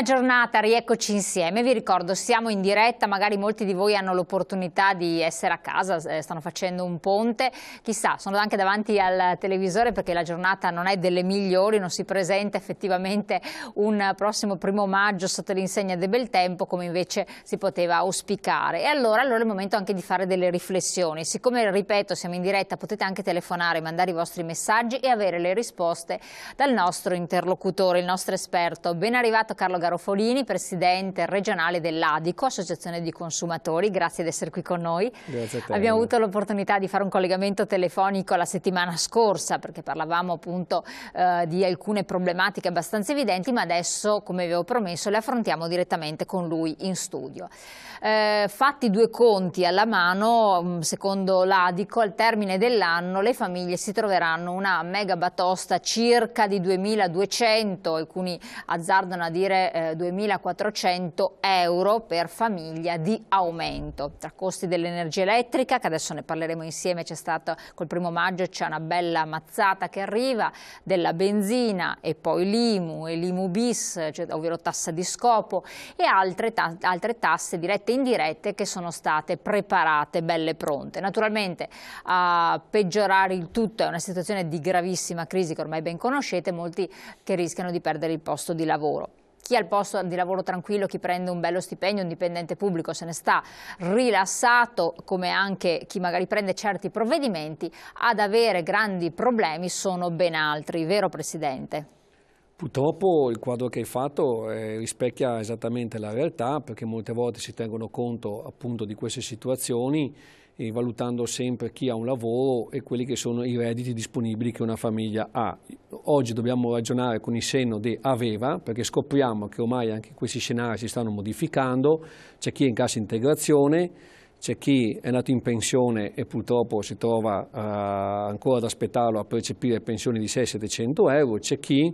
Buona giornata, rieccoci insieme. Vi ricordo, siamo in diretta, magari molti di voi hanno l'opportunità di essere a casa, eh, stanno facendo un ponte, chissà, sono anche davanti al televisore perché la giornata non è delle migliori, non si presenta effettivamente un prossimo primo maggio sotto l'insegna del bel tempo come invece si poteva auspicare. E allora, allora è il momento anche di fare delle riflessioni. Siccome, ripeto, siamo in diretta, potete anche telefonare, mandare i vostri messaggi e avere le risposte dal nostro interlocutore, il nostro esperto. Ben arrivato Carlo Garzoni. Garoffolini, presidente regionale dell'Adico, associazione di consumatori, grazie di essere qui con noi. Grazie a te. Abbiamo avuto l'opportunità di fare un collegamento telefonico la settimana scorsa perché parlavamo appunto eh, di alcune problematiche abbastanza evidenti, ma adesso, come avevo promesso, le affrontiamo direttamente con lui in studio. Eh, fatti due conti alla mano, mm, secondo l'Adico, al termine dell'anno le famiglie si troveranno una mega batosta circa di 2200, alcuni azzardano a dire 2.400 eh, euro per famiglia di aumento. Tra costi dell'energia elettrica, che adesso ne parleremo insieme, c'è stata col primo maggio c'è una bella mazzata che arriva, della benzina e poi l'IMU e l'IMU bis, cioè, ovvero tassa di scopo e altre, ta altre tasse dirette e indirette che sono state preparate, belle pronte. Naturalmente a peggiorare il tutto è una situazione di gravissima crisi che ormai ben conoscete, molti che rischiano di perdere il posto di lavoro chi ha il posto di lavoro tranquillo, chi prende un bello stipendio, un dipendente pubblico se ne sta rilassato, come anche chi magari prende certi provvedimenti, ad avere grandi problemi sono ben altri, vero Presidente? Purtroppo il quadro che hai fatto eh, rispecchia esattamente la realtà perché molte volte si tengono conto appunto di queste situazioni eh, valutando sempre chi ha un lavoro e quelli che sono i redditi disponibili che una famiglia ha. Oggi dobbiamo ragionare con il senno di aveva perché scopriamo che ormai anche questi scenari si stanno modificando, c'è chi è in cassa integrazione, c'è chi è nato in pensione e purtroppo si trova eh, ancora ad aspettarlo a percepire pensioni di 600 700 euro, c'è chi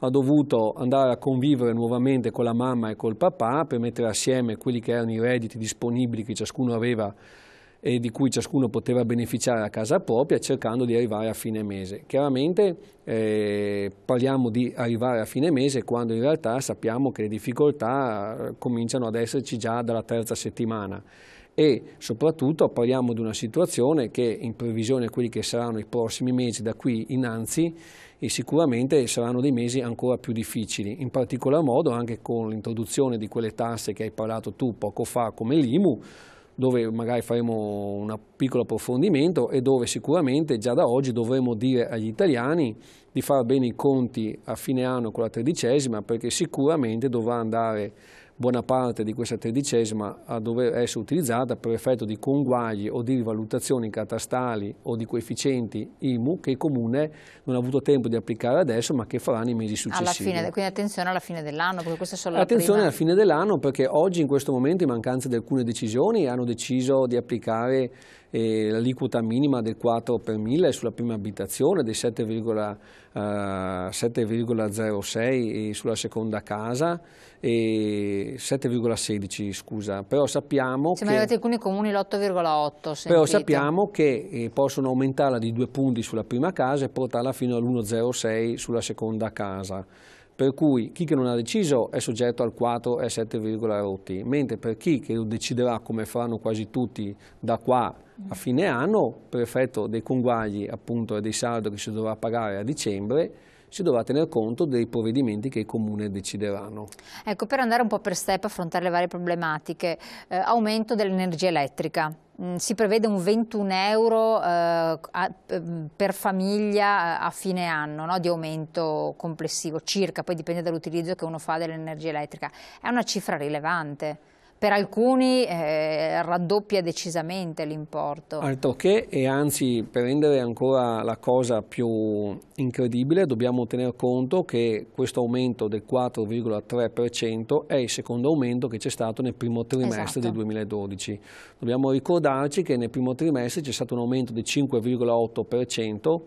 ha dovuto andare a convivere nuovamente con la mamma e col papà per mettere assieme quelli che erano i redditi disponibili che ciascuno aveva e di cui ciascuno poteva beneficiare a casa propria cercando di arrivare a fine mese. Chiaramente eh, parliamo di arrivare a fine mese quando in realtà sappiamo che le difficoltà eh, cominciano ad esserci già dalla terza settimana e soprattutto parliamo di una situazione che in previsione a quelli che saranno i prossimi mesi da qui innanzi sicuramente saranno dei mesi ancora più difficili, in particolar modo anche con l'introduzione di quelle tasse che hai parlato tu poco fa come l'IMU, dove magari faremo un piccolo approfondimento e dove sicuramente già da oggi dovremo dire agli italiani di fare bene i conti a fine anno con la tredicesima perché sicuramente dovrà andare buona parte di questa tredicesima a dover essere utilizzata per effetto di conguagli o di rivalutazioni catastali o di coefficienti IMU che il Comune non ha avuto tempo di applicare adesso ma che farà nei mesi successivi. Fine, quindi attenzione alla fine dell'anno perché questa è solo la Attenzione alla fine dell'anno perché oggi in questo momento in mancanza di alcune decisioni hanno deciso di applicare e l'aliquota minima del 4 per 1000 sulla prima abitazione, del 7,06 eh, sulla seconda casa 7,16 scusa, però sappiamo Siamo che... arrivati alcuni comuni l'8,8 Però sappiamo che eh, possono aumentarla di due punti sulla prima casa e portarla fino all'1,06 sulla seconda casa per cui chi che non ha deciso è soggetto al 4 e 7,8, mentre per chi che lo deciderà come faranno quasi tutti da qua a fine anno, per effetto dei conguagli appunto, e dei saldo che si dovrà pagare a dicembre, si dovrà tener conto dei provvedimenti che i comuni decideranno. Ecco, per andare un po' per step, affrontare le varie problematiche, eh, aumento dell'energia elettrica. Mm, si prevede un 21 euro eh, a, mm, per famiglia eh, a fine anno no? di aumento complessivo, circa, poi dipende dall'utilizzo che uno fa dell'energia elettrica. È una cifra rilevante per alcuni eh, raddoppia decisamente l'importo. Altro che, e anzi per rendere ancora la cosa più incredibile, dobbiamo tener conto che questo aumento del 4,3% è il secondo aumento che c'è stato nel primo trimestre esatto. del 2012. Dobbiamo ricordarci che nel primo trimestre c'è stato un aumento del 5,8%,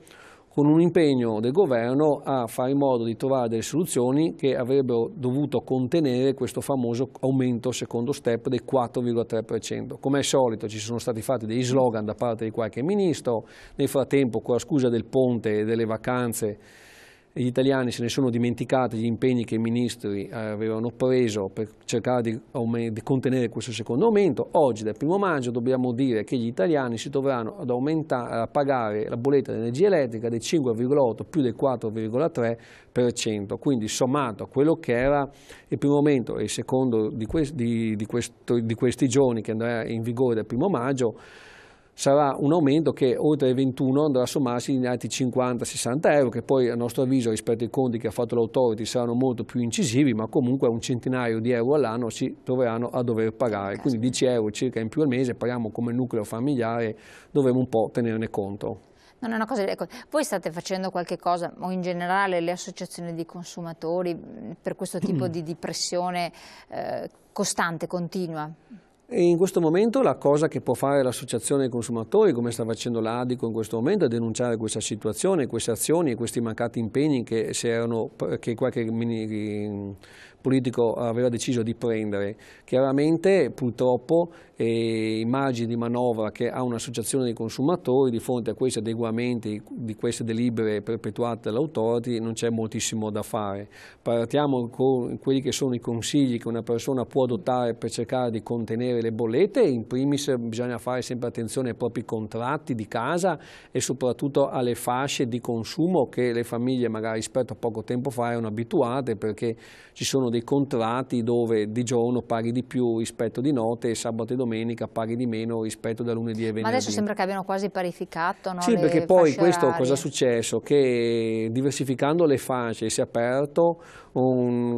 con un impegno del governo a fare in modo di trovare delle soluzioni che avrebbero dovuto contenere questo famoso aumento secondo step del 4,3%. Come al solito ci sono stati fatti dei slogan da parte di qualche ministro, nel frattempo con la scusa del ponte e delle vacanze gli italiani se ne sono dimenticati gli impegni che i ministri eh, avevano preso per cercare di, di contenere questo secondo aumento. Oggi, dal primo maggio, dobbiamo dire che gli italiani si dovranno ad aumentare, a pagare la bolletta dell'energia elettrica del 5,8 più del 4,3%, quindi sommato a quello che era il primo aumento e il secondo di, questi, di, di, questo, di questi giorni che andrà in vigore dal primo maggio, sarà un aumento che oltre ai 21 andrà a sommarsi in altri 50-60 euro che poi a nostro avviso rispetto ai conti che ha fatto l'autority saranno molto più incisivi ma comunque un centinaio di euro all'anno si troveranno a dover pagare quindi 10 euro circa in più al mese paghiamo come nucleo familiare dovremo un po' tenerne conto non è una cosa, ecco, voi state facendo qualche cosa, o in generale le associazioni di consumatori, mm, per questo tipo di, di pressione eh, costante, continua? E in questo momento la cosa che può fare l'associazione dei consumatori, come sta facendo l'Adico in questo momento, è denunciare questa situazione, queste azioni e questi mancati impegni che, erano, che qualche mini, politico aveva deciso di prendere. Chiaramente purtroppo eh, i margini di manovra che ha un'associazione dei consumatori di fronte a questi adeguamenti di queste delibere perpetuate dall'autority non c'è moltissimo da fare. Partiamo con quelli che sono i consigli che una persona può adottare per cercare di contenere le bollette, in primis bisogna fare sempre attenzione ai propri contratti di casa e soprattutto alle fasce di consumo che le famiglie magari rispetto a poco tempo fa erano abituate perché ci sono dei dei contratti dove di giorno paghi di più rispetto di notte e sabato e domenica paghi di meno rispetto da lunedì e venerdì. Ma adesso sembra che abbiano quasi parificato no? Sì, le perché poi questo orarie. cosa è successo? Che diversificando le fasce si è aperto un,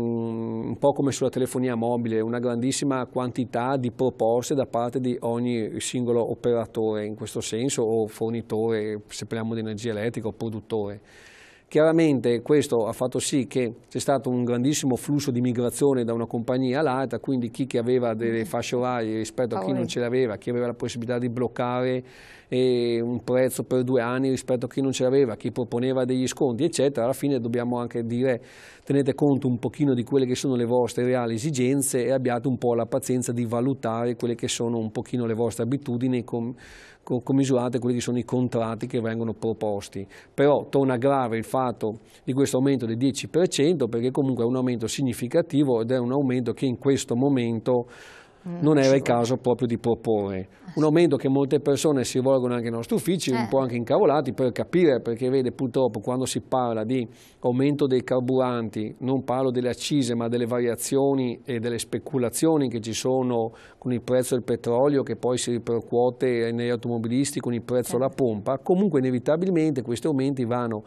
un po' come sulla telefonia mobile, una grandissima quantità di proposte da parte di ogni singolo operatore in questo senso o fornitore, se parliamo di energia elettrica o produttore. Chiaramente questo ha fatto sì che c'è stato un grandissimo flusso di migrazione da una compagnia all'altra, quindi chi aveva delle fasce orarie rispetto a chi non ce l'aveva, chi aveva la possibilità di bloccare eh, un prezzo per due anni rispetto a chi non ce l'aveva, chi proponeva degli sconti, eccetera, alla fine dobbiamo anche dire tenete conto un pochino di quelle che sono le vostre reali esigenze e abbiate un po' la pazienza di valutare quelle che sono un pochino le vostre abitudini, Ecco, commisurate quelli che sono i contratti che vengono proposti. Però torna grave il fatto di questo aumento del 10% perché comunque è un aumento significativo ed è un aumento che in questo momento Mm. non era il caso proprio di proporre. Un aumento che molte persone si rivolgono anche ai nostri uffici, un eh. po' anche incavolati, per capire, perché vede purtroppo quando si parla di aumento dei carburanti, non parlo delle accise ma delle variazioni e delle speculazioni che ci sono con il prezzo del petrolio che poi si ripercuote negli automobilisti con il prezzo alla eh. pompa, comunque inevitabilmente questi aumenti vanno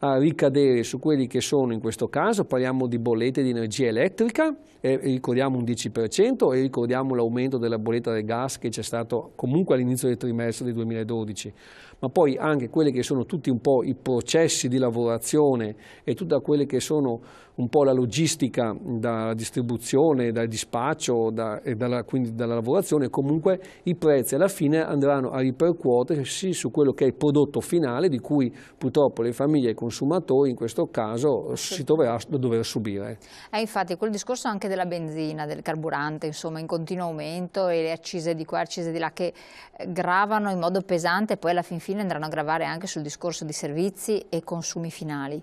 a ricadere su quelli che sono in questo caso, parliamo di bollette di energia elettrica, eh, ricordiamo un 10% e ricordiamo l'aumento della bolletta del gas che c'è stato comunque all'inizio del trimestre del 2012, ma poi anche quelli che sono tutti un po' i processi di lavorazione e tutta quelle che sono un po' la logistica dalla distribuzione, dal dispaccio da, e dalla, quindi dalla lavorazione, comunque i prezzi alla fine andranno a ripercuotersi su quello che è il prodotto finale di cui purtroppo le famiglie e i consumatori in questo caso si troveranno a dover subire. E eh, infatti quel discorso anche della benzina, del carburante, insomma, in continuo aumento e le accise di qua, accise di là che eh, gravano in modo pesante e poi alla fin fine andranno a gravare anche sul discorso di servizi e consumi finali.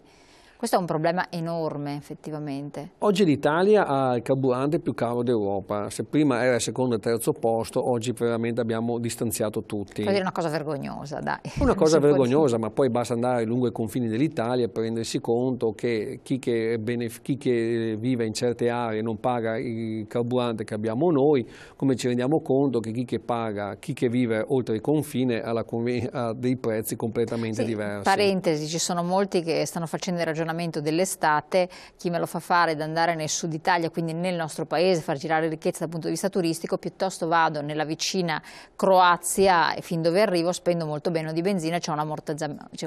Questo è un problema enorme effettivamente. Oggi l'Italia ha il carburante più caro d'Europa, se prima era il secondo e terzo posto, oggi veramente abbiamo distanziato tutti. È una cosa vergognosa, dai. Una cosa vergognosa, ma poi basta andare lungo i confini dell'Italia per rendersi conto che chi che, chi che vive in certe aree non paga il carburante che abbiamo noi, come ci rendiamo conto che chi che paga, chi che vive oltre il confine ha, la, ha dei prezzi completamente sì, diversi. Parentesi, ci sono molti che stanno facendo i ragionamenti ragionamento dell'estate, chi me lo fa fare ad andare nel sud Italia, quindi nel nostro paese, far girare ricchezza dal punto di vista turistico, piuttosto vado nella vicina Croazia e fin dove arrivo spendo molto bene di benzina, e c'è un,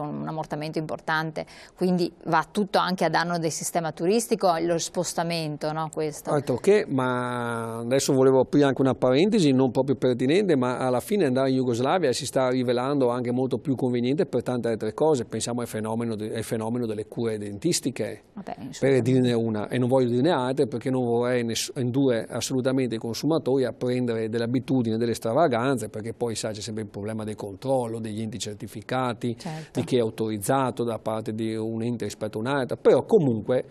un, ammortamento importante, quindi va tutto anche a danno del sistema turistico, lo spostamento, no, questo. Altro ah, che, ma adesso volevo aprire anche una parentesi, non proprio pertinente, ma alla fine andare in Jugoslavia si sta rivelando anche molto più conveniente per tante altre cose, pensiamo al fenomeno, al fenomeno delle cure dei dentistiche, Vabbè, per dirne una, e non voglio dirne altre perché non vorrei indurre assolutamente i consumatori a prendere delle abitudini, delle stravaganze, perché poi sa c'è sempre il problema del controllo, degli enti certificati, certo. di chi è autorizzato da parte di un ente rispetto a un'altra, però comunque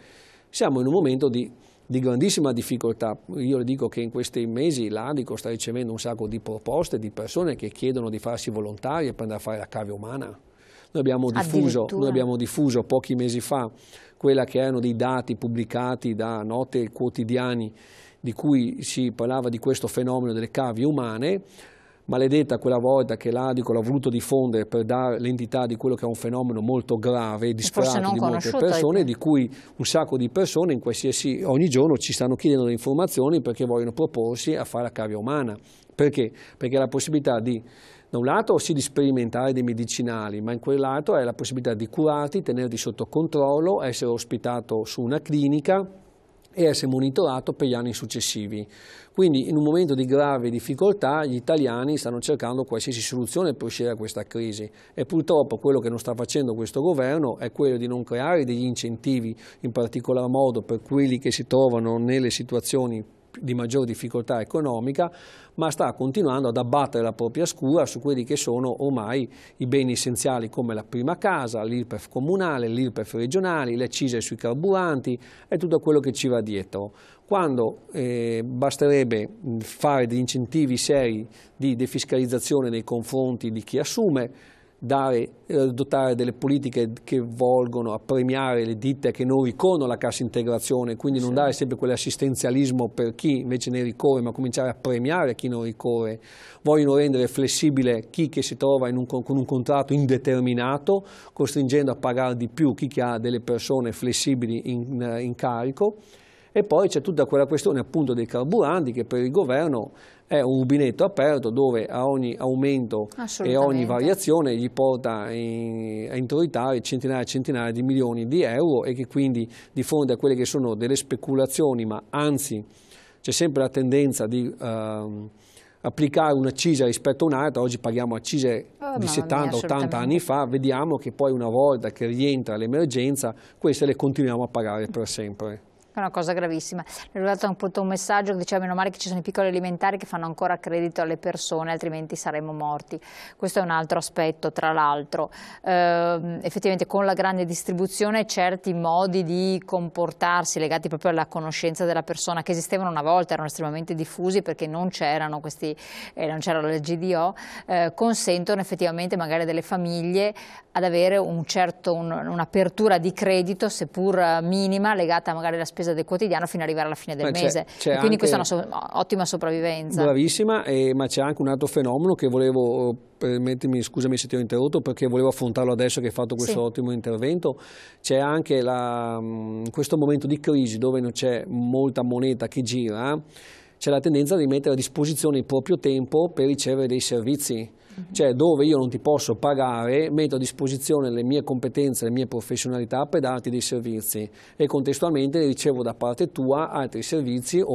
siamo in un momento di di grandissima difficoltà. Io le dico che in questi mesi l'Adico sta ricevendo un sacco di proposte di persone che chiedono di farsi volontarie per andare a fare la cavia umana. Noi abbiamo diffuso, noi abbiamo diffuso pochi mesi fa quella che erano dei dati pubblicati da note quotidiani di cui si parlava di questo fenomeno delle cavie umane, maledetta quella volta che l'Adico l'ha voluto diffondere per dare l'entità di quello che è un fenomeno molto grave e disperato di molte persone, di cui un sacco di persone in qualsiasi, ogni giorno ci stanno chiedendo le informazioni perché vogliono proporsi a fare la cavia umana. Perché? Perché la possibilità di da un lato sì di sperimentare dei medicinali, ma in quell'altro è la possibilità di curarti, tenerti sotto controllo, essere ospitato su una clinica e essere monitorato per gli anni successivi. Quindi in un momento di grave difficoltà gli italiani stanno cercando qualsiasi soluzione per uscire da questa crisi e purtroppo quello che non sta facendo questo governo è quello di non creare degli incentivi in particolar modo per quelli che si trovano nelle situazioni di maggior difficoltà economica, ma sta continuando ad abbattere la propria scura su quelli che sono ormai i beni essenziali come la prima casa, l'IRPEF comunale, l'IRPEF regionali, le accise sui carburanti e tutto quello che ci va dietro. Quando eh, basterebbe mm, fare degli incentivi seri di defiscalizzazione nei confronti di chi assume, dare, eh, dotare delle politiche che volgono a premiare le ditte che non ricorrono alla cassa integrazione, quindi non sì. dare sempre quell'assistenzialismo per chi invece ne ricorre, ma cominciare a premiare chi non ricorre. Vogliono rendere flessibile chi che si trova un, con un contratto indeterminato, costringendo a pagare di più chi che ha delle persone flessibili in, in carico e poi c'è tutta quella questione appunto dei carburanti che per il governo è un rubinetto aperto dove a ogni aumento e ogni variazione gli porta in, a introitare centinaia e centinaia di milioni di euro e che quindi di fronte a quelle che sono delle speculazioni, ma anzi c'è sempre la tendenza di... Uh, applicare un'accisa rispetto a un'altra, oggi paghiamo accise oh, di 70-80 anni fa, vediamo che poi una volta che rientra l'emergenza, queste le continuiamo a pagare per sempre. È una cosa gravissima. È arrivato appunto un messaggio che diceva meno male che ci sono i piccoli alimentari che fanno ancora credito alle persone, altrimenti saremmo morti. Questo è un altro aspetto, tra l'altro. Eh, effettivamente con la grande distribuzione certi modi di comportarsi legati proprio alla conoscenza della persona che esistevano una volta, erano estremamente diffusi perché non c'erano questi, eh, non c'era la GDO, eh, consentono effettivamente magari delle famiglie ad avere un certo, un'apertura di credito, seppur minima, legata magari alla spesa spesa del quotidiano fino ad arrivare alla fine del ma eh, mese. C'è, c'è quindi questa è una so- ottima sopravvivenza. Bravissima, eh, ma c'è anche un altro fenomeno che volevo, oh, permettimi, scusami se ti ho interrotto, perché volevo affrontarlo adesso che hai fatto questo sì. ottimo intervento. C'è anche la, mm, questo momento di crisi dove non c'è molta moneta che gira, c'è la tendenza di mettere a disposizione il proprio tempo per ricevere dei servizi Mm-hmm. cioè dove io non ti posso pagare, metto a disposizione le mie competenze, le mie professionalità per darti dei servizi e contestualmente ricevo da parte tua altri servizi o,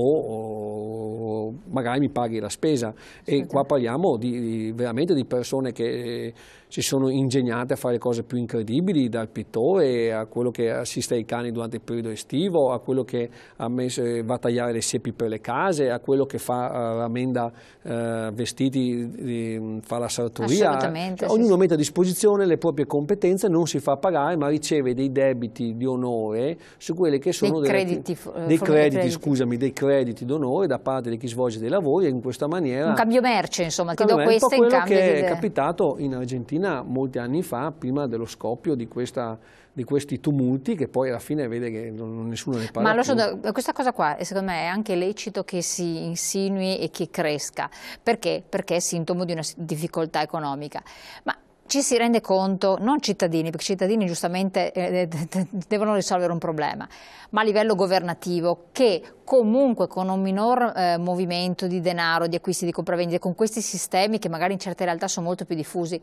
o magari mi paghi la spesa. Sì, e qua parliamo di, di, veramente di persone che eh, si sono ingegnate a fare cose più incredibili, dal pittore a quello che assiste ai cani durante il periodo estivo, a quello che a messo, eh, va a tagliare le siepi per le case, a quello che fa ramenda eh, eh, vestiti, di, fa la alla sartoria, ognuno sì. mette a disposizione le proprie competenze, non si fa pagare ma riceve dei debiti di onore su quelli che sono dei, delle, crediti, eh, dei crediti, scusami, dei crediti d'onore da parte di chi svolge dei lavori e in questa maniera... Un cambio merce insomma, ti do questo in cambio che è capitato in Argentina molti anni fa prima dello scoppio di questa di questi tumulti che poi alla fine vede che nessuno ne parla. Ma so, questa cosa qua secondo me è anche lecito che si insinui e che cresca. Perché? Perché è sintomo di una difficoltà economica. Ma ci si rende conto, non cittadini, perché i cittadini giustamente eh, eh devono risolvere un problema, ma a livello governativo, che comunque con un minor eh, movimento di denaro, di acquisti, di compravendite, con questi sistemi che magari in certe realtà sono molto più diffusi,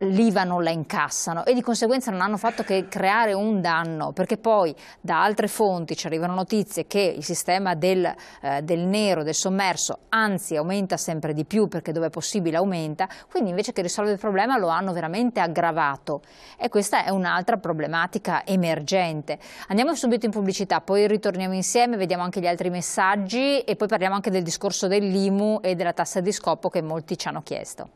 l'IVA non la incassano e di conseguenza non hanno fatto che creare un danno perché poi da altre fonti ci arrivano notizie che il sistema del, eh, del nero, del sommerso anzi aumenta sempre di più perché dove è possibile aumenta quindi invece che risolvere il problema lo hanno veramente aggravato e questa è un'altra problematica emergente andiamo subito in pubblicità poi ritorniamo insieme vediamo anche gli altri messaggi e poi parliamo anche del discorso dell'IMU e della tassa di scopo che molti ci hanno chiesto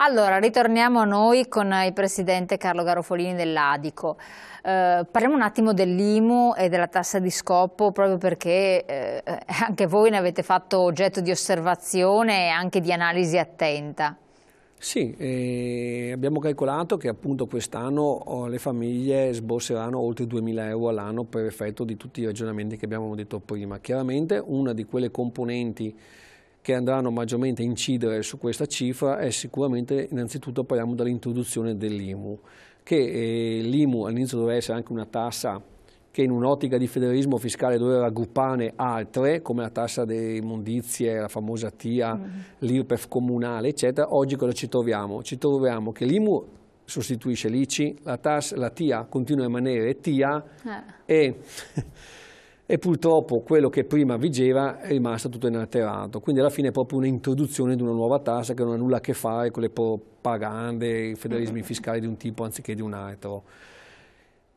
Allora, ritorniamo a noi con il presidente Carlo Garofolini dell'Adico. Eh, parliamo un attimo dell'IMU e della tassa di scopo, proprio perché eh, anche voi ne avete fatto oggetto di osservazione e anche di analisi attenta. Sì, eh, abbiamo calcolato che appunto quest'anno oh, le famiglie sborseranno oltre 2.000 euro all'anno per effetto di tutti i ragionamenti che abbiamo detto prima. Chiaramente una di quelle componenti che andranno maggiormente a incidere su questa cifra è sicuramente innanzitutto parliamo dell'introduzione dell'IMU, che eh, l'IMU all'inizio doveva essere anche una tassa che in un'ottica di federalismo fiscale doveva raggruppare altre, come la tassa delle immondizie, la famosa TIA, mm. Mm-hmm. l'IRPEF comunale, eccetera, oggi cosa ci troviamo? Ci troviamo che l'IMU sostituisce l'ICI, la, la, TIA continua a rimanere TIA eh. e e purtroppo quello che prima vigeva è rimasto tutto inalterato, quindi alla fine è proprio un'introduzione di una nuova tassa che non ha nulla a che fare con le propagande, i federalismi fiscali di un tipo anziché di un altro.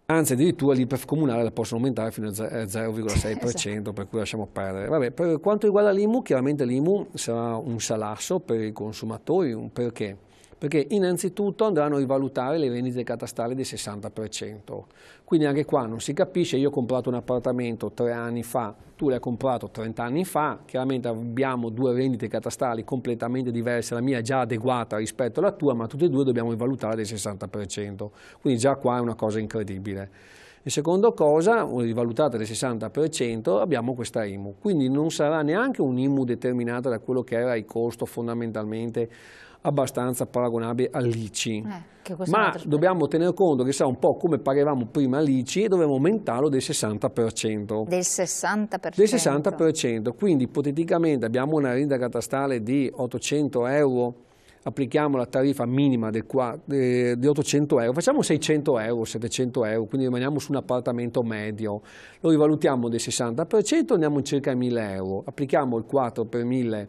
Anzi, addirittura l'IPEF comunale la possono aumentare fino al esatto. 0,6%, per cui lasciamo perdere. Vabbè, per quanto riguarda l'IMU, chiaramente l'IMU sarà un salasso per i consumatori, perché? perché innanzitutto andranno a rivalutare le rendite catastali del 60%. Quindi anche qua non si capisce, io ho comprato un appartamento tre anni fa, tu l'hai comprato 30 anni fa, chiaramente abbiamo due rendite catastali completamente diverse, la mia è già adeguata rispetto alla tua, ma tutte e due dobbiamo rivalutare del 60%. Quindi già qua è una cosa incredibile. E seconda cosa, rivalutata del 60%, abbiamo questa IMU. Quindi non sarà neanche un IMU determinata da quello che era il costo fondamentalmente abbastanza paragonabile all'ICI. Eh, Ma dobbiamo tener conto che sa un po' come pagavamo prima l'ICI e dovevamo aumentarlo del 60%. Del 60%? Del 60%, quindi ipoteticamente abbiamo una rendita catastale di 800 euro applichiamo la tariffa minima del, di 800 euro, facciamo 600 euro, 700 euro, quindi rimaniamo su un appartamento medio, lo rivalutiamo del 60%, andiamo in circa 1000 euro, applichiamo il 4 per 1000,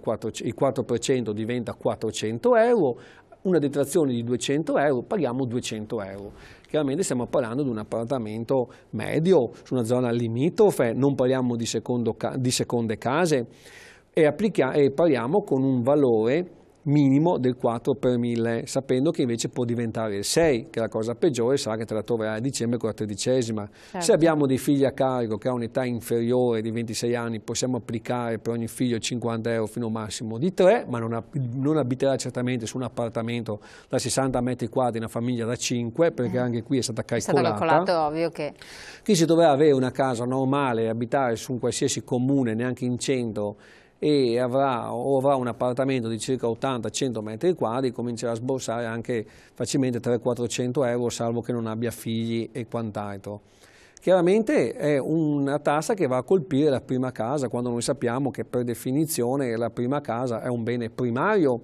4, il 4% diventa 400 euro, una detrazione di 200 euro, paghiamo 200 euro. Chiaramente stiamo parlando di un appartamento medio, su una zona limitrofe, non parliamo di, secondo, di seconde case e, e parliamo con un valore minimo del 4 per 1000, sapendo che invece può diventare il 6, che la cosa peggiore sarà che te la troverai a dicembre con la tredicesima. Certo. Se abbiamo dei figli a carico che ha un'età inferiore di 26 anni, possiamo applicare per ogni figlio 50 euro fino a un massimo di 3, ma non, non abiterà certamente su un appartamento da 60 metri quadri una famiglia da 5, perché eh. anche qui è stata calcolata. È stato calcolato, ovvio che... Chi si dovrà avere una casa normale, abitare su un qualsiasi comune, neanche in centro, e avrà o avrà un appartamento di circa 80-100 metri quadri comincerà a sborsare anche facilmente 300-400 euro salvo che non abbia figli e quant'altro. Chiaramente è una tassa che va a colpire la prima casa quando noi sappiamo che per definizione la prima casa è un bene primario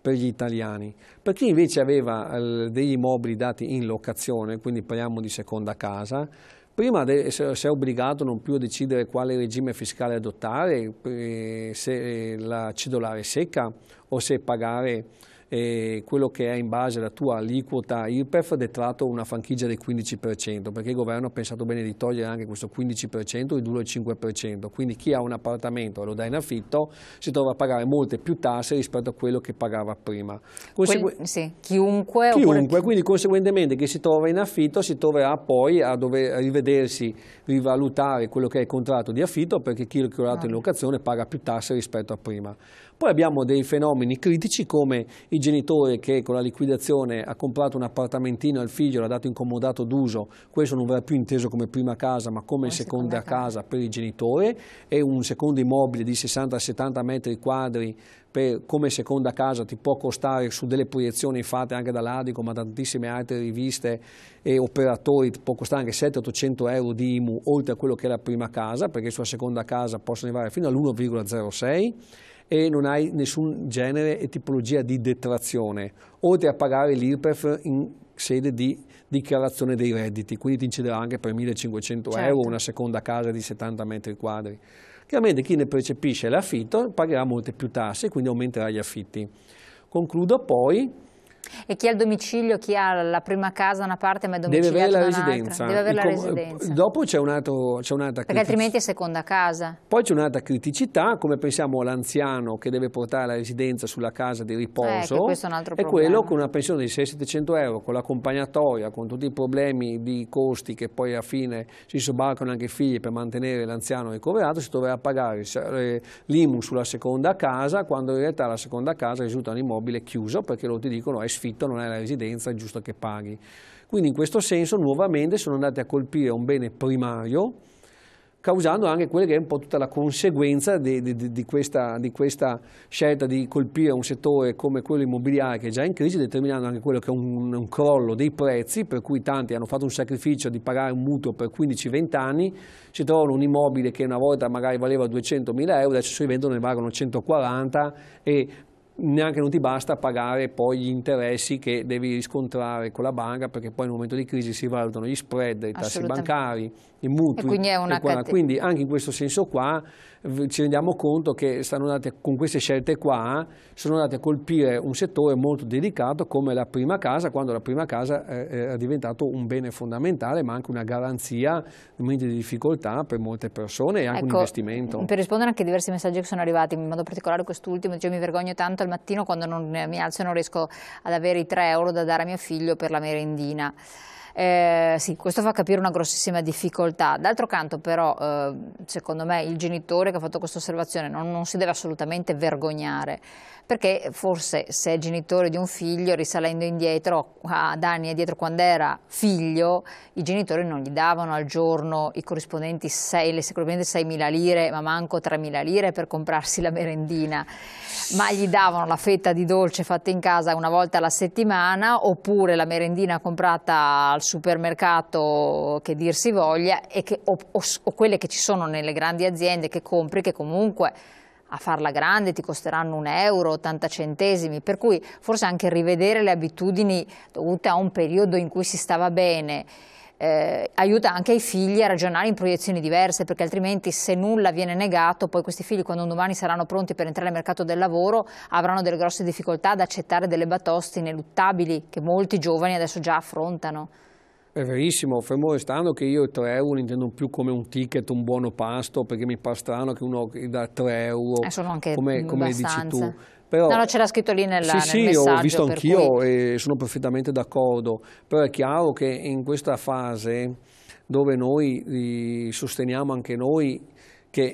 per gli italiani. Per chi invece aveva eh, degli immobili dati in locazione, quindi parliamo di seconda casa, Prima si è obbligato non più a decidere quale regime fiscale adottare, eh, se eh, la cedolare secca o se pagare eh, quello che è in base alla tua aliquota IRPEF detratto una franchigia del 15%, perché il governo ha pensato bene di togliere anche questo 15%, ridurlo al 5%, quindi chi ha un appartamento e lo dà in affitto si trova a pagare molte più tasse rispetto a quello che pagava prima. Consegui... Quel, sì, chiunque. chiunque chi... quindi conseguentemente chi si trova in affitto si troverà poi a dover rivedersi, rivalutare quello che è il contratto di affitto, perché chi l'ha dato ah. in locazione paga più tasse rispetto a prima. Poi abbiamo dei fenomeni critici come il genitore che con la liquidazione ha comprato un appartamentino al figlio, l'ha dato incomodato d'uso, questo non verrà più inteso come prima casa ma come seconda, seconda casa, casa per il genitore e un secondo immobile di 60-70 metri quadri per, come seconda casa ti può costare su delle proiezioni fatte anche dall'Adico ma da tantissime altre riviste e operatori ti può costare anche 700-800 euro di IMU oltre a quello che è la prima casa perché sulla seconda casa possono arrivare fino all'1,06 e non hai nessun genere e tipologia di detrazione, oltre a pagare l'IRPEF in sede di dichiarazione dei redditi, quindi ti inciderà anche per 1500 certo. euro una seconda casa di 70 metri quadri. Chiaramente chi ne percepisce l'affitto pagherà molte più tasse e quindi aumenterà gli affitti. Concludo poi e chi ha il domicilio, chi ha la prima casa da una parte ma è domicilio. Deve avere la residenza. Deve avere la residenza. Dopo c'è, un'altra criticità. Perché altrimenti è seconda casa. Poi c'è un'altra criticità, come pensiamo all'anziano che deve portare la residenza sulla casa di riposo. Eh, è, è quello con una pensione di 600-700 euro, con l'accompagnatoria, con tutti i problemi di costi che poi alla fine si sobbarcano anche i figli per mantenere l'anziano ricoverato, si dovrà pagare eh, l'IMU sulla seconda casa, quando in realtà la seconda casa risulta un immobile chiuso perché loro ti dicono è eh, presfitto, non è la residenza, è giusto che paghi. Quindi in questo senso nuovamente sono andati a colpire un bene primario, causando anche quella che è un po' tutta la conseguenza di, di, di, questa, di, questa, scelta di colpire un settore come quello immobiliare che è già in crisi, determinando anche quello che è un, un crollo dei prezzi, per cui tanti hanno fatto un sacrificio di pagare un mutuo per 15-20 anni, si trovano un immobile che una volta magari valeva 200.000 euro, adesso si vendono ne valgono 140 e neanche non ti basta pagare poi gli interessi che devi riscontrare con la banca perché poi nel momento di crisi si valutano gli spread, i tassi bancari i mutui. E quindi, è una e quindi anche in questo senso qua ci rendiamo conto che stanno andate, con queste scelte qua sono andate a colpire un settore molto delicato come la prima casa, quando la prima casa è, eh, eh, è diventato un bene fondamentale ma anche una garanzia in momenti di difficoltà per molte persone e anche ecco, un investimento. Per rispondere anche a diversi messaggi che sono arrivati, in modo particolare quest'ultimo, dice mi vergogno tanto al mattino quando non eh, mi alzo e non riesco ad avere i 3 euro da dare a mio figlio per la merendina. Eh, sì, questo fa capire una grossissima difficoltà. D'altro canto però, eh, secondo me, il genitore che ha fatto questa osservazione non, non si deve assolutamente vergognare, perché forse se è genitore di un figlio, risalendo indietro ad anni addietro quando era figlio, i genitori non gli davano al giorno i corrispondenti 6, le 6.000 lire, ma manco 3.000 lire per comprarsi la merendina, ma gli davano la fetta di dolce fatta in casa una volta alla settimana oppure la merendina comprata al al supermercato che dir si voglia e che, o, o, o quelle che ci sono nelle grandi aziende che compri che comunque a farla grande ti costeranno un euro, 80 centesimi, per cui forse anche rivedere le abitudini dovute a un periodo in cui si stava bene eh, aiuta anche i figli a ragionare in proiezioni diverse perché altrimenti se nulla viene negato poi questi figli quando un domani saranno pronti per entrare nel mercato del lavoro avranno delle grosse difficoltà ad accettare delle batoste ineluttabili che molti giovani adesso già affrontano. È verissimo, fermo restando che io 3 euro li intendo più come un ticket, un buono pasto, perché mi pare strano che uno da 3 euro, eh, sono anche come, come dici tu. Però, no, no, c'era scritto lì nella, sì, nel Sì, ho visto anch'io cui... e sono perfettamente d'accordo, però è chiaro che in questa fase dove noi eh, sosteniamo anche noi che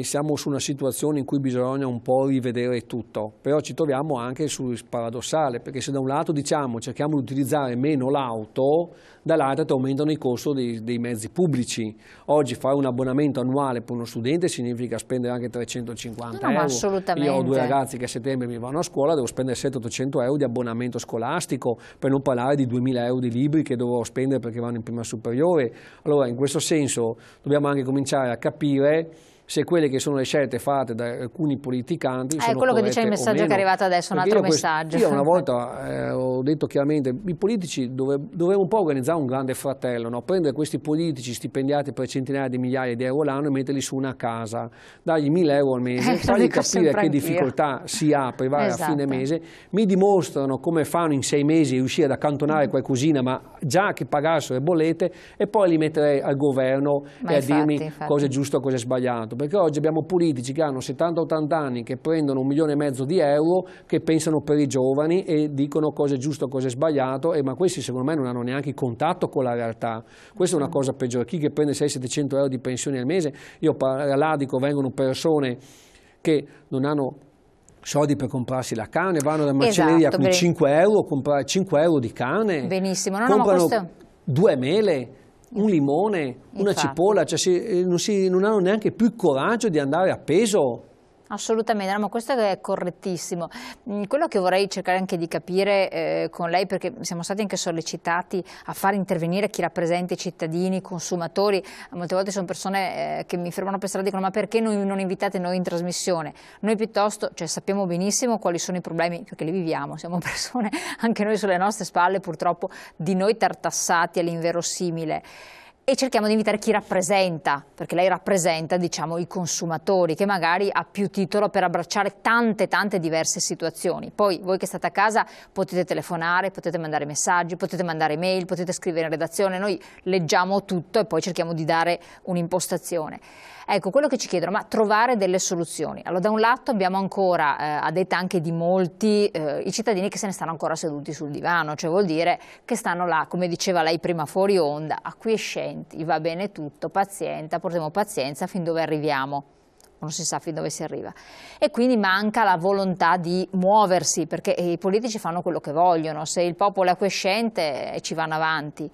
eh, siamo su una situazione in cui bisogna un po' rivedere tutto, però ci troviamo anche sul paradossale, perché se da un lato diciamo cerchiamo di utilizzare meno l'auto, dall'altro ti aumentano i costi dei, dei, mezzi pubblici. Oggi fare un abbonamento annuale per uno studente significa spendere anche 350 no, euro. Assolutamente. Io ho due ragazzi che a settembre mi vanno a scuola, devo spendere 700-800 euro di abbonamento scolastico, per non parlare di 2000 euro di libri che dovrò spendere perché vanno in prima superiore. Allora in questo senso dobbiamo anche cominciare a capire se quelle che sono le scelte fatte da alcuni politicanti eh, sono quello che dice il messaggio che è arrivato adesso, un altro io messaggio. Io una volta eh, ho detto chiaramente, i politici dove, dovevano un po' organizzare un grande fratello, no? prendere questi politici stipendiati per centinaia di migliaia di euro l'anno e metterli su una casa, dargli 1000 euro al mese, eh, fargli capire che difficoltà si ha per arrivare esatto. a fine mese, mi dimostrano come fanno in sei mesi riuscire ad accantonare mm. qualcosina, ma già che pagassero le bollette e poi li metterei al governo ma e infatti, a dirmi infatti. cosa è giusto e cosa è sbagliato perché oggi abbiamo politici che hanno 70-80 anni, che prendono un milione e mezzo di euro, che pensano per i giovani e dicono cosa è giusto, cosa è sbagliato, e, ma questi secondo me non hanno neanche contatto con la realtà. Questa è una cosa peggiore. Chi che prende 600-700 euro di pensione al mese, io all'Adico vengono persone che non hanno soldi per comprarsi la carne, vanno alla macelleria esatto, con 5 euro, comprare 5 euro di carne, Benissimo. No, comprano no, questo... due mele, un limone, una cipolla, cioè si, eh, non, si, non hanno neanche più il coraggio di andare appeso Assolutamente, no, ma questo è correttissimo. Mm, quello che vorrei cercare anche di capire eh, con lei, perché siamo stati anche sollecitati a far intervenire chi rappresenta i cittadini, i consumatori, molte volte sono persone eh, che mi fermano per strada e dicono ma perché noi non invitate noi in trasmissione? Noi piuttosto cioè, sappiamo benissimo quali sono i problemi, perché li viviamo, siamo persone anche noi sulle nostre spalle purtroppo di noi tartassati all'inverosimile e cerchiamo di invitare chi rappresenta, perché lei rappresenta diciamo, i consumatori che magari ha più titolo per abbracciare tante tante diverse situazioni. Poi voi che state a casa potete telefonare, potete mandare messaggi, potete mandare mail, potete scrivere in redazione, noi leggiamo tutto e poi cerchiamo di dare un'impostazione. Ecco, quello che ci chiedono, ma trovare delle soluzioni. Allora, da un lato abbiamo ancora, eh, a detta anche di molti, eh, i cittadini che se ne stanno ancora seduti sul divano, cioè vuol dire che stanno là, come diceva lei prima, fuori onda, acquiescenti, va bene tutto, pazienza, portiamo pazienza fin dove arriviamo non si sa fin dove si arriva. E quindi manca la volontà di muoversi, perché i politici fanno quello che vogliono, se il popolo è acquiescente eh, ci vanno avanti.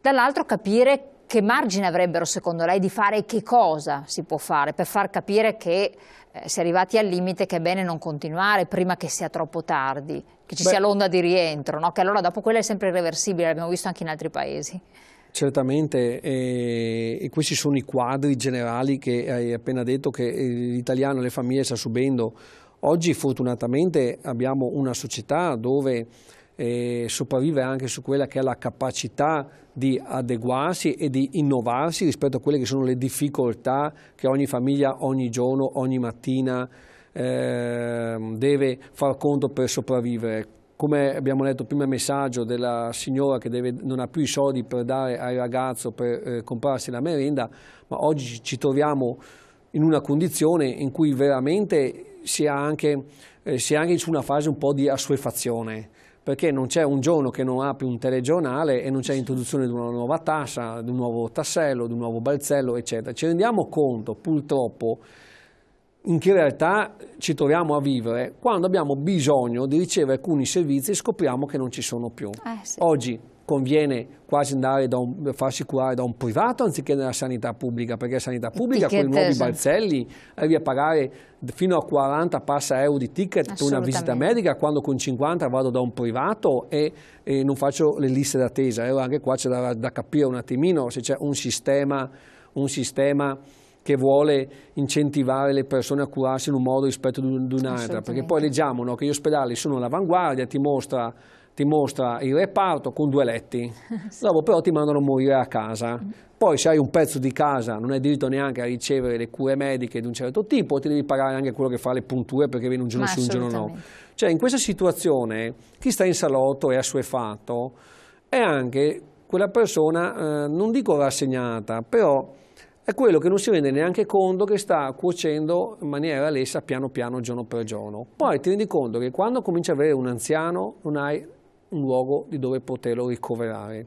Dall'altro capire che margine avrebbero secondo lei di fare e che cosa si può fare per far capire che eh, si è arrivati al limite che è bene non continuare prima che sia troppo tardi, che ci Beh, sia l'onda di rientro, no? che allora dopo quella è sempre irreversibile, l'abbiamo visto anche in altri paesi. Certamente, eh, e questi sono i quadri generali che hai appena detto che eh, l'italiano e le famiglie sta subendo. Oggi fortunatamente abbiamo una società dove eh, sopravvive anche su quella che è la capacità di adeguarsi e di innovarsi rispetto a quelle che sono le difficoltà che ogni famiglia ogni giorno, ogni mattina eh, deve far conto per sopravvivere. Come abbiamo letto prima il messaggio della signora che deve, non ha più i soldi per dare al ragazzo per eh, comprarsi la merenda, ma oggi ci troviamo in una condizione in cui veramente si è anche, eh, si è anche su una fase un po' di assuefazione perché non c'è un giorno che non apri un telegiornale e non c'è l'introduzione di una nuova tassa, di un nuovo tassello, di un nuovo balzello, eccetera. Ci rendiamo conto, purtroppo, in che realtà ci troviamo a vivere quando abbiamo bisogno di ricevere alcuni servizi e scopriamo che non ci sono più. Eh, sì. Oggi conviene quasi andare da un, farsi curare da un privato anziché nella sanità pubblica, perché la sanità pubblica con i nuovi balzelli arrivi a pagare fino a 40 passa euro di ticket per una visita medica, quando con 50 vado da un privato e, e non faccio le liste d'attesa. Allora anche qua c'è da, da, capire un attimino se c'è un sistema, un sistema che vuole incentivare le persone a curarsi in un modo rispetto ad un, altro, perché poi leggiamo no, che gli ospedali sono all'avanguardia, ti mostra ti mostra il reparto con due letti, sì. dopo però ti mandano a morire a casa. Mm. Poi se hai un pezzo di casa non hai diritto neanche a ricevere le cure mediche di un certo tipo, ti devi pagare anche quello che fa le punture perché viene un giorno su, un giorno no. Cioè in questa situazione chi sta in salotto e assuefatto è anche quella persona, eh, non dico rassegnata, però è quello che non si rende neanche conto che sta cuocendo in maniera lessa piano piano giorno per giorno. Poi ti rendi conto che quando cominci ad avere un anziano non hai un luogo di dove poterlo ricoverare.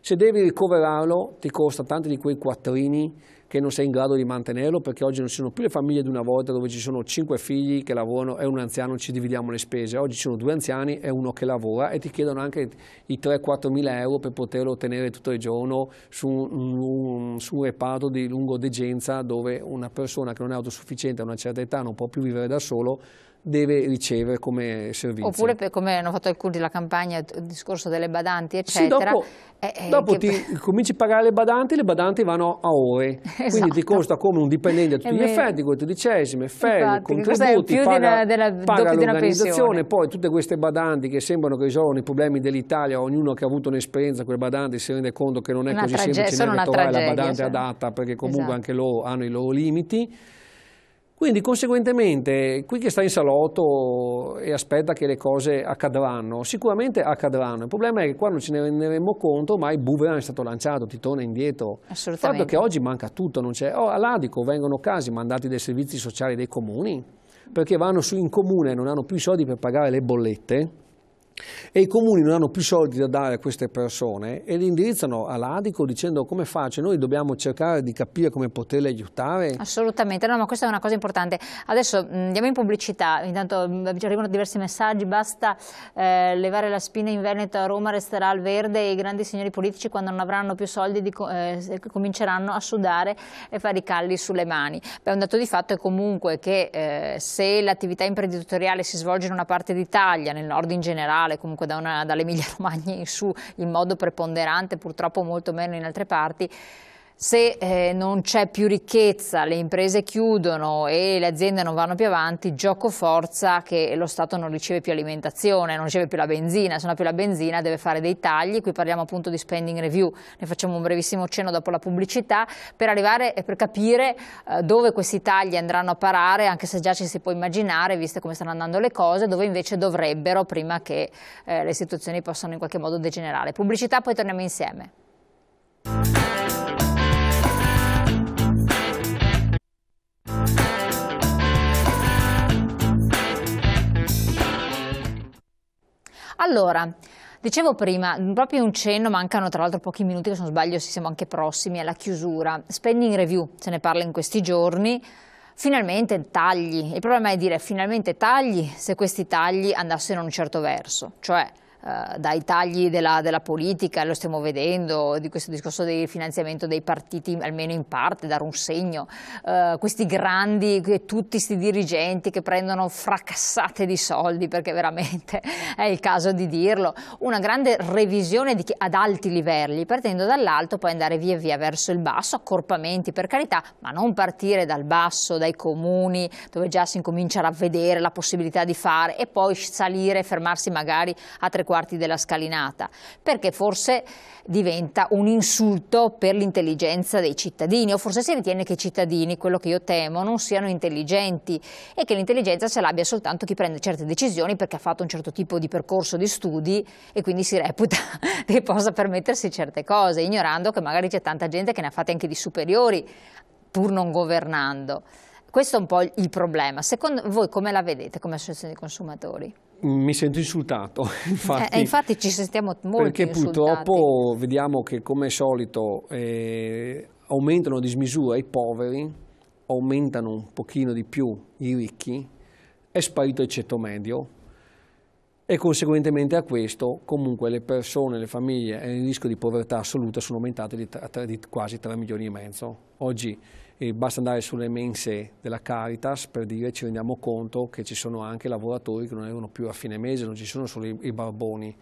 Se devi ricoverarlo ti costa tanti di quei quattrini che non sei in grado di mantenerlo perché oggi non ci sono più le famiglie di una volta dove ci sono cinque figli che lavorano e un anziano ci dividiamo le spese. Oggi ci sono due anziani e uno che lavora e ti chiedono anche i 3-4 mila euro per poterlo tenere tutto il giorno su un, su un reparto di lungodegenza dove una persona che non è autosufficiente a una certa età non può più vivere da solo deve ricevere come servizio. Oppure per, come hanno fatto alcuni della campagna, il discorso delle badanti, eccetera. Sì, dopo, eh, eh, dopo che... ti cominci a pagare le badanti, le badanti vanno a ore, esatto. quindi ti costa come un dipendente a tutti gli effetti, con i tredicesime, ferie, contributi, più paga, di una, della, paga l'organizzazione, poi tutte queste badanti che sembrano che risolvono i problemi dell'Italia, ognuno che ha avuto un'esperienza con le badanti si rende conto che non è una così semplice trovare la badante cioè. adatta, perché comunque esatto. anche loro hanno i loro limiti. Quindi conseguentemente qui che sta in salotto e aspetta che le cose accadranno, sicuramente accadranno, il problema è che qua non ce ne renderemo conto, ma il boomerang è stato lanciato, titone torna indietro. Il fatto che oggi manca tutto, non c'è. Oh, all'Adico vengono casi mandati dai servizi sociali dei comuni, perché vanno su in comune e non hanno più i soldi per pagare le bollette, e i comuni non hanno più soldi da dare a queste persone e li indirizzano all'Adico dicendo come faccio, noi dobbiamo cercare di capire come poterle aiutare. Assolutamente, no ma questa è una cosa importante. Adesso mm, andiamo in pubblicità, intanto mm, ci arrivano diversi messaggi, basta eh, levare la spina in Veneto, a Roma resterà al verde e i grandi signori politici quando non avranno più soldi di, eh, cominceranno a sudare e fare i calli sulle mani. Beh, un dato di fatto è comunque che eh, se l'attività imprenditoriale si svolge in una parte d'Italia, nel nord in generale, centrale, comunque da una, dall'Emilia Romagna in su in modo preponderante, purtroppo molto meno in altre parti, se eh, non c'è più ricchezza, le imprese chiudono e le aziende non vanno più avanti, gioco forza che lo Stato non riceve più alimentazione, non riceve più la benzina, se non ha più la benzina deve fare dei tagli, qui parliamo appunto di spending review, ne facciamo un brevissimo cenno dopo la pubblicità per arrivare e per capire eh, dove questi tagli andranno a parare, anche se già ci si può immaginare, viste come stanno andando le cose, dove invece dovrebbero prima che eh, le istituzioni possano in qualche modo degenerare. Pubblicità, poi torniamo insieme. Allora, Dicevo prima, proprio un cenno, mancano tra l'altro pochi minuti, se non sbaglio siamo anche prossimi alla chiusura. Spending review, se ne parla in questi giorni. Finalmente tagli. Il problema è dire finalmente tagli se questi tagli andassero in un certo verso, cioè eh, dai tagli della, della, politica, lo stiamo vedendo, di questo discorso del finanziamento dei partiti, almeno in parte, dare un segno, eh, questi grandi, tutti questi dirigenti che prendono fracassate di soldi, perché veramente è il caso di dirlo, una grande revisione chi, ad alti livelli, partendo dall'alto, poi andare via via verso il basso, accorpamenti per carità, ma non partire dal basso, dai comuni, dove già si incomincia a vedere la possibilità di fare e poi salire, fermarsi magari a tre quarti quarti della scalinata, perché forse diventa un insulto per l'intelligenza dei cittadini o forse si ritiene che i cittadini, quello che io temo, non siano intelligenti e che l'intelligenza ce l'abbia soltanto chi prende certe decisioni perché ha fatto un certo tipo di percorso di studi e quindi si reputa che possa permettersi certe cose, ignorando che magari c'è tanta gente che ne ha fatte anche di superiori pur non governando. Questo è un po' il problema. Secondo voi come la vedete come associazione dei consumatori? Mi sento insultato, infatti. Eh, eh, infatti ci sentiamo molto insultati. Perché insultati. purtroppo vediamo che come al solito eh, aumentano a dismisura i poveri, aumentano un pochino di più i ricchi, è sparito il ceto medio e conseguentemente a questo comunque le persone, le famiglie in rischio di povertà assoluta sono aumentate di, tra, di quasi 3 milioni e mezzo. Oggi e basta andare sulle mense della Caritas per dire ci rendiamo conto che ci sono anche lavoratori che non arrivano più a fine mese, non ci sono solo i, i barboni.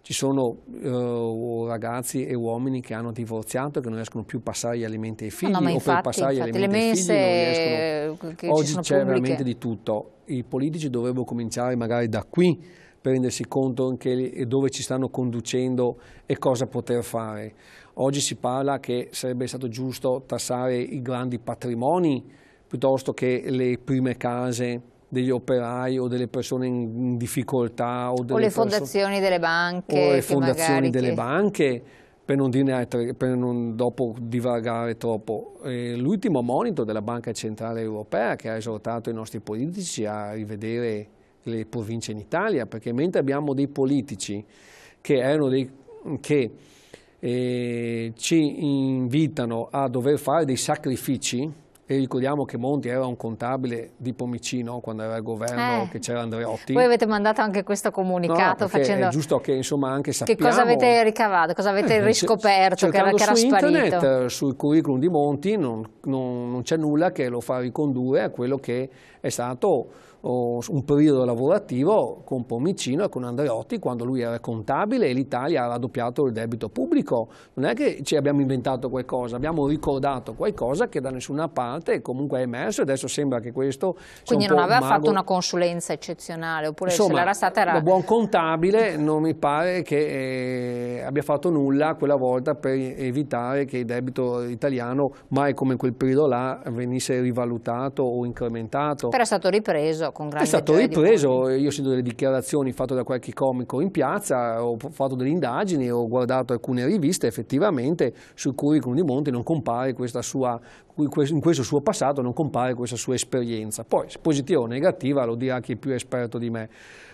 Ci sono eh, ragazzi e uomini che hanno divorziato e che non riescono più a passare gli alimenti ai figli no, no, o per passare infatti, gli alimenti ai figli eh, Oggi c'è veramente di tutto. I politici dovrebbero cominciare magari da qui per rendersi conto anche dove ci stanno conducendo e cosa poter fare. Oggi si parla che sarebbe stato giusto tassare i grandi patrimoni piuttosto che le prime case degli operai o delle persone in difficoltà o, delle o le fondazioni delle banche o le fondazioni delle che... banche per non, altre, per non dopo divagare troppo, l'ultimo monito della Banca Centrale Europea che ha esortato i nostri politici a rivedere le province in Italia, perché mentre abbiamo dei politici che, erano dei, che eh, ci invitano a dover fare dei sacrifici e ricordiamo che Monti era un contabile di Pomicino quando era al governo, eh, che c'era Andreotti. Voi avete mandato anche questo comunicato no, facendo... È giusto che insomma anche sappiamo... Che cosa avete ricavato, cosa avete eh, riscoperto, che era, che era su sparito? internet, sul curriculum di Monti non, non, non c'è nulla che lo fa ricondurre a quello che è stato un periodo lavorativo con Pomicino e con Andreotti quando lui era contabile e l'Italia ha raddoppiato il debito pubblico. Non è che ci abbiamo inventato qualcosa, abbiamo ricordato qualcosa che da nessuna parte comunque è emerso e adesso sembra che questo... Quindi non aveva un fatto una consulenza eccezionale oppure Insomma, se l'era stata... Era... Da buon contabile non mi pare che eh, abbia fatto nulla quella volta per evitare che il debito italiano mai come in quel periodo là venisse rivalutato o incrementato. Però è stato ripreso con grande È stato ripreso, io ho sentito delle dichiarazioni fatte da qualche comico in piazza, ho fatto delle indagini, ho guardato alcune riviste, effettivamente sul curriculum di Monti non compare questa sua, in questo suo passato non compare questa sua esperienza. Poi, se positiva o negativa, lo dirà chi è più esperto di me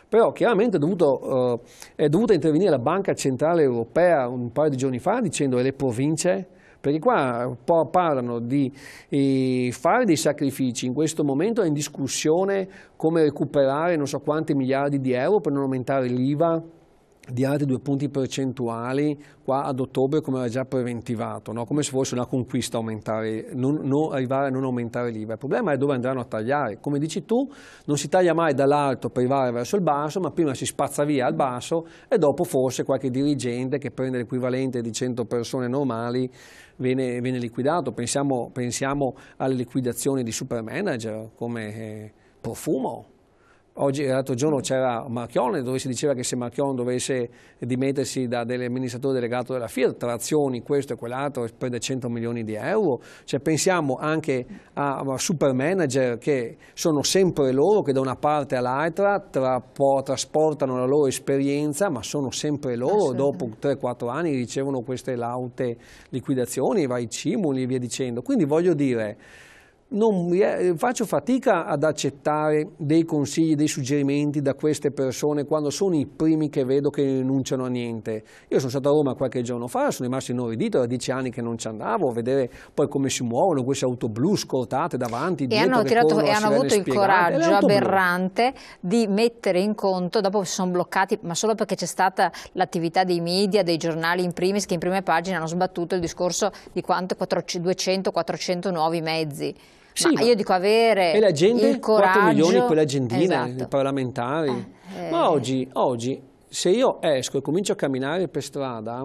però chiaramente è, dovuto, eh, è, dovuta intervenire la Banca Centrale Europea un paio di giorni fa dicendo che le province perché qua parlano di eh, fare dei sacrifici, in questo momento è in discussione come recuperare non so quanti miliardi di euro per non aumentare l'IVA di altri due punti percentuali qua ad ottobre come era già preventivato, no? come se fosse una conquista aumentare, non, non arrivare a non aumentare l'IVA. Il problema è dove andranno a tagliare. Come dici tu, non si taglia mai dall'alto per arrivare verso il basso, ma prima si spazza via al basso e dopo forse qualche dirigente che prende l'equivalente di 100 persone normali viene, viene liquidato. Pensiamo, pensiamo, alle liquidazioni di super manager come eh, Profumo, Oggi, l'altro giorno c'era Marchione dove si diceva che se Marchione dovesse dimettersi da dell'amministratore delegato della Fiat, trazioni questo e quell'altro, prende 100 milioni di euro. Cioè, pensiamo anche a, a super manager che sono sempre loro che da una parte all'altra tra, trasportano la loro esperienza, ma sono sempre loro, dopo 3-4 anni ricevono queste laute liquidazioni, vai cimuli e via dicendo. Quindi voglio dire non eh, faccio fatica ad accettare dei consigli, dei suggerimenti da queste persone quando sono i primi che vedo che rinunciano a niente. Io sono stato a Roma qualche giorno fa, sono rimasto inorridito, da dieci anni che non ci andavo, a vedere poi come si muovono queste auto blu scortate davanti, e dietro, hanno, tirato, e hanno avuto il coraggio aberrante di mettere in conto, dopo si sono bloccati, ma solo perché c'è stata l'attività dei media, dei giornali in primis, che in prime pagine hanno sbattuto il discorso di quanto 200-400 nuovi mezzi. Sì, ma, ma io dico avere e la gente, il coraggio... 4 milioni quella gentina, esatto. i parlamentari. Eh, eh. Ma oggi, oggi, se io esco e comincio a camminare per strada,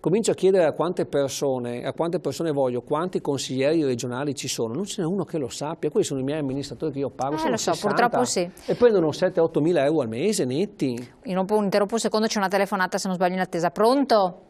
comincio a chiedere a quante persone, a quante persone voglio, quanti consiglieri regionali ci sono, non ce n'è uno che lo sappia, Questi sono i miei amministratori che io pago, eh, sono lo so, 60, purtroppo sì. e prendono 7-8 mila euro al mese netti. In un, un interrompo secondo c'è una telefonata se non sbaglio in attesa, pronto?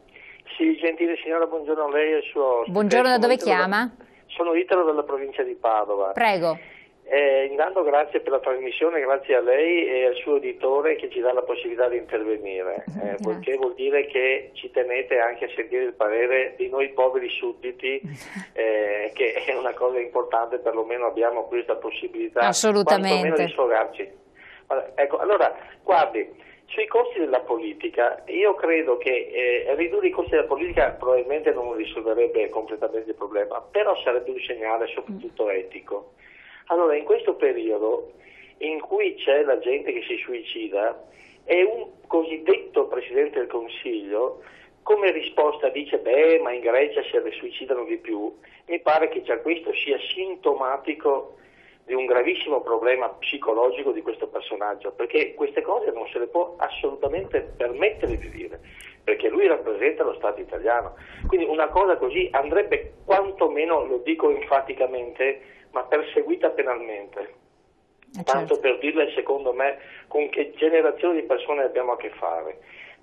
Sì, gentile signora, buongiorno a lei e al suo ospite. Buongiorno, da dove chiama? Da... Sono Italo della provincia di Padova. Prego. Eh, intanto grazie per la trasmissione, grazie a lei e al suo editore che ci dà la possibilità di intervenire, eh, perché vuol dire che ci tenete anche a sentire il parere di noi poveri sudditi, eh, che è una cosa importante, perlomeno abbiamo questa possibilità Assolutamente. quantomeno di sfogarci. ecco, allora, guardi, sui costi della politica, io credo che eh, ridurre i costi della politica probabilmente non risolverebbe completamente il problema, però sarebbe un segnale soprattutto mm. etico. Allora, in questo periodo in cui c'è la gente che si suicida, e un cosiddetto Presidente del Consiglio come risposta dice beh ma in Grecia se ne suicidano di più, mi pare che già questo sia sintomatico di un gravissimo problema psicologico di questo personaggio, perché queste cose non se le può assolutamente permettere di dire, perché lui rappresenta lo Stato italiano. Quindi una cosa così andrebbe quantomeno, lo dico enfaticamente, ma perseguita penalmente. Eh, certo. Tanto per dirle, secondo me, con che generazione di persone abbiamo a che fare.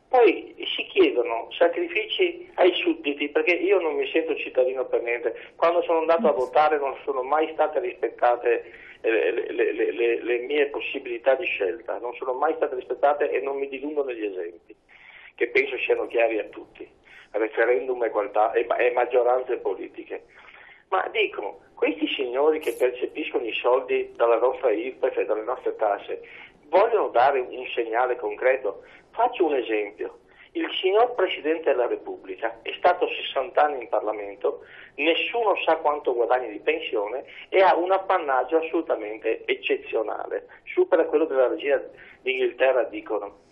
Poi si chiedono sacrifici ai sudditi, perché io non mi sento cittadino per niente. Quando sono andato a votare non sono mai state rispettate eh, le, le, le, le mie possibilità di scelta, non sono mai state rispettate e non mi dilungo negli esempi, che penso siano chiari a tutti, referendum e, maggioranze politiche. Ma dico, questi signori che percepiscono i soldi dalla nostra IRPEF e dalle nostre tasse, vogliono dare un segnale concreto. Faccio un esempio. Il signor Presidente della Repubblica è stato 60 anni in Parlamento, nessuno sa quanto guadagni di pensione e ha un appannaggio assolutamente eccezionale, supera quello della regina d'Inghilterra, dicono.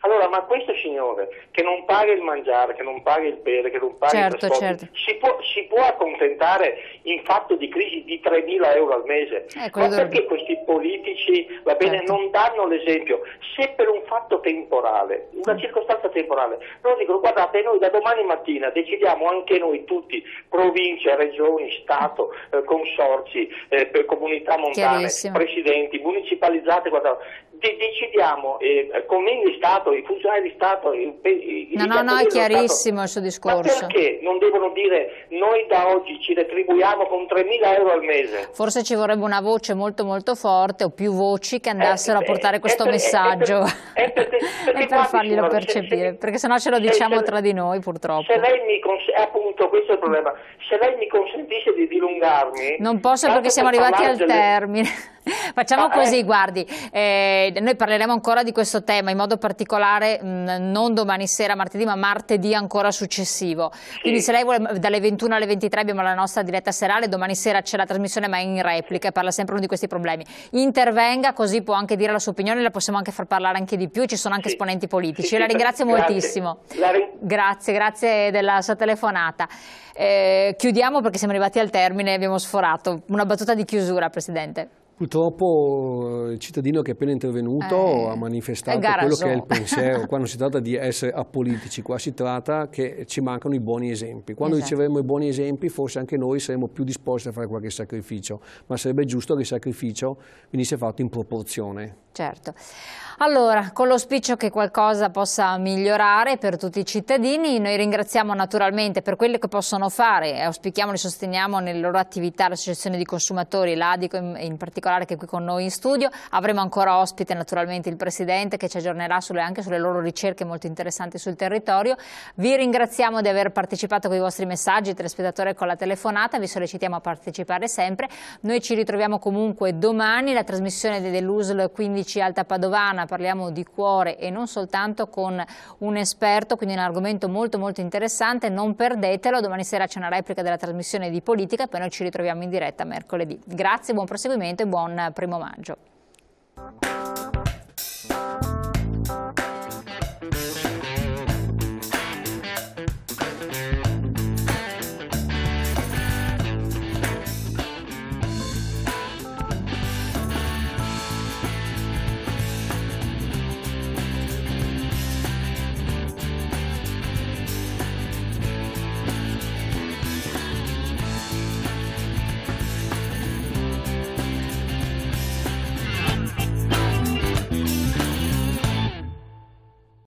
Allora, ma questo signore che non paga il mangiare, che non paga il bere, che non paga certo, il trasporto, certo. si, può, si, può, accontentare in fatto di crisi di 3.000 euro al mese? Eh, ma perché questi politici va bene, certo. non danno l'esempio? Se per un fatto temporale, una mm. circostanza temporale, loro dicono guardate noi da domani mattina decidiamo anche noi tutti, province, regioni, Stato, eh, consorzi, eh, comunità montane, presidenti, municipalizzate, guardate, De- decidiamo eh, convegni di Stato, i funzionari di Stato. I, i, no, no, no, è chiarissimo stato. il suo discorso. Ma perché non devono dire noi da oggi ci retribuiamo con 3.000 euro al mese? Forse ci vorrebbe una voce molto, molto forte o più voci che andassero eh, a eh, portare questo messaggio è per, farglielo signora, percepire, se, perché sennò ce lo diciamo se, tra di noi purtroppo. Se lei mi cons- eh, appunto, questo è il problema. Se lei mi consentisse di dilungarmi. Non posso perché siamo arrivati al termine. Facciamo ah, così, eh. guardi, eh, noi parleremo ancora di questo tema in modo particolare mh, mm, non domani sera, martedì, ma martedì ancora successivo. Sì. Quindi se lei vuole, mm, dalle 21 alle 23 abbiamo la nostra diretta serale, domani sera c'è la trasmissione ma in replica, parla sempre uno di questi problemi. Intervenga così può anche dire la sua opinione, la possiamo anche far parlare anche di più, ci sono anche sì. esponenti politici. Sì, Io la ringrazio grazie. moltissimo. La ri grazie, grazie della sua telefonata. Eh, chiudiamo perché siamo arrivati al termine, e abbiamo sforato. Una battuta di chiusura, Presidente. Purtroppo eh, il cittadino che è appena intervenuto eh, ha manifestato quello che è il pensiero. qua non si tratta di essere apolitici, qua si tratta che ci mancano i buoni esempi. Quando esatto. riceveremo i buoni esempi forse anche noi saremo più disposti a fare qualche sacrificio, ma sarebbe giusto che il sacrificio venisse fatto in proporzione. Certo. Allora, con l'ospicio che qualcosa possa migliorare per tutti i cittadini, noi ringraziamo naturalmente per quello che possono fare, auspichiamo e sosteniamo nelle loro attività l'associazione di consumatori, l'Adico in, in particolare, particolare che è qui con noi in studio. Avremo ancora ospite naturalmente il Presidente che ci aggiornerà sulle, anche sulle loro ricerche molto interessanti sul territorio. Vi ringraziamo di aver partecipato con i vostri messaggi, telespettatore con la telefonata, vi sollecitiamo a partecipare sempre. Noi ci ritroviamo comunque domani, la trasmissione dell'USL 15 Alta Padovana, parliamo di cuore e non soltanto con un esperto, quindi un argomento molto molto interessante, non perdetelo, domani sera c'è una replica della trasmissione di politica e poi noi ci ritroviamo in diretta mercoledì. Grazie, buon proseguimento e buon buon primo maggio.